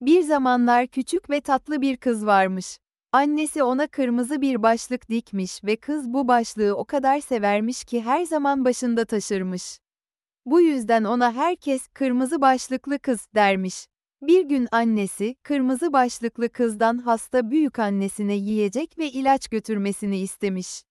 Bir zamanlar küçük ve tatlı bir kız varmış. Annesi ona kırmızı bir başlık dikmiş ve kız bu başlığı o kadar severmiş ki her zaman başında taşırmış. Bu yüzden ona herkes kırmızı başlıklı kız dermiş. Bir gün annesi kırmızı başlıklı kızdan hasta büyük annesine yiyecek ve ilaç götürmesini istemiş.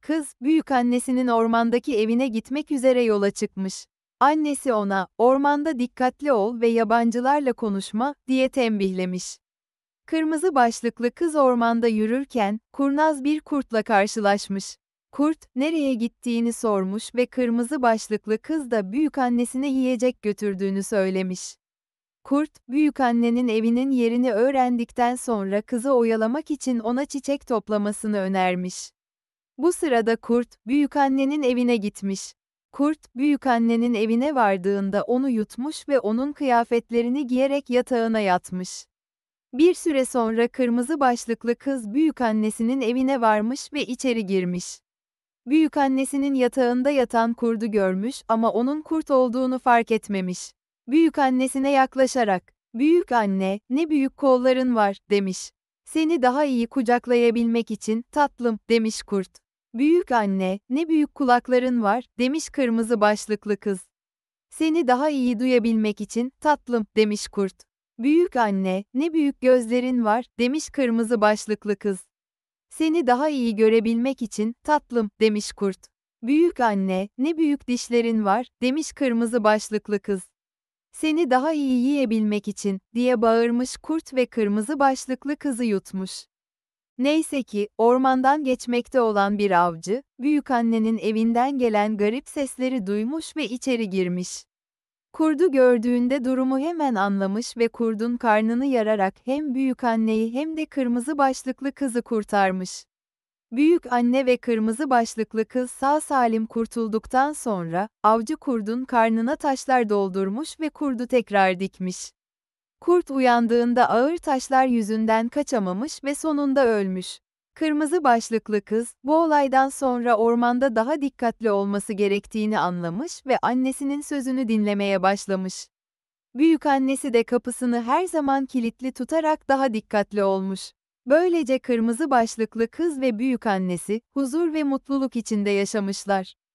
Kız büyük annesinin ormandaki evine gitmek üzere yola çıkmış. Annesi ona, ormanda dikkatli ol ve yabancılarla konuşma, diye tembihlemiş. Kırmızı başlıklı kız ormanda yürürken, kurnaz bir kurtla karşılaşmış. Kurt, nereye gittiğini sormuş ve kırmızı başlıklı kız da büyük annesine yiyecek götürdüğünü söylemiş. Kurt, büyük annenin evinin yerini öğrendikten sonra kızı oyalamak için ona çiçek toplamasını önermiş. Bu sırada kurt, büyük annenin evine gitmiş. Kurt, büyükannenin evine vardığında onu yutmuş ve onun kıyafetlerini giyerek yatağına yatmış. Bir süre sonra kırmızı başlıklı kız büyükannesinin evine varmış ve içeri girmiş. Büyükannesinin yatağında yatan kurdu görmüş ama onun kurt olduğunu fark etmemiş. Büyükannesine yaklaşarak, "Büyük anne, ne büyük kolların var." demiş. "Seni daha iyi kucaklayabilmek için tatlım." demiş kurt. Büyük anne, ne büyük kulakların var, demiş kırmızı başlıklı kız. Seni daha iyi duyabilmek için, tatlım, demiş kurt. Büyük anne, ne büyük gözlerin var, demiş kırmızı başlıklı kız. Seni daha iyi görebilmek için, tatlım, demiş kurt. Büyük anne, ne büyük dişlerin var, demiş kırmızı başlıklı kız. Seni daha iyi yiyebilmek için, diye bağırmış kurt ve kırmızı başlıklı kızı yutmuş. Neyse ki, ormandan geçmekte olan bir avcı, büyükannenin evinden gelen garip sesleri duymuş ve içeri girmiş. Kurdu gördüğünde durumu hemen anlamış ve kurdun karnını yararak hem büyükanneyi hem de kırmızı başlıklı kızı kurtarmış. Büyük anne ve kırmızı başlıklı kız sağ salim kurtulduktan sonra, avcı kurdun karnına taşlar doldurmuş ve kurdu tekrar dikmiş. Kurt uyandığında ağır taşlar yüzünden kaçamamış ve sonunda ölmüş. Kırmızı başlıklı kız, bu olaydan sonra ormanda daha dikkatli olması gerektiğini anlamış ve annesinin sözünü dinlemeye başlamış. Büyük annesi de kapısını her zaman kilitli tutarak daha dikkatli olmuş. Böylece kırmızı başlıklı kız ve büyük annesi huzur ve mutluluk içinde yaşamışlar.